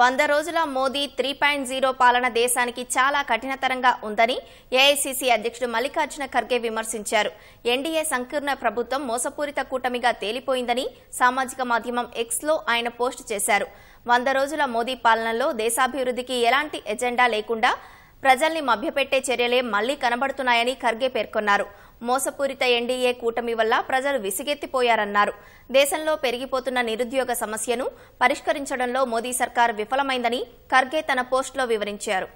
వంద రోజుల Modi three point zero పాలన దేశానికి చాలా కఠినతరంగా ఉందని ఏఐసీసీ అధ్యక్షుడు మల్లికార్జున ఖర్గే విమర్శించారు ఎన్డీఏ సంకీర్ణ ప్రభుత్వం మోసపూరిత కూటమిగా తేలిపోయిందని సామాజిక మాధ్యమం ఎక్స్లో ఆయన పోస్ట్ చేశారు వంద రోజుల మోదీ పాలనలో దేశాభివృద్ధికి ఎలాంటి ఎజెండా లేకుండా ప్రజల్ని మభ్యపెట్టే చర్యలే మళ్లీ కనబడుతున్నాయని ఖర్గే పేర్కొన్నారు మోసపూరిత ఎన్డీఏ కూటమి వల్ల ప్రజలు విసిగెత్తిపోయారన్నారు దేశంలో పెరిగిపోతున్న నిరుద్యోగ సమస్యను పరిష్కరించడంలో మోదీ సర్కార్ విఫలమైందని ఖర్గే తన పోస్టులో వివరించారు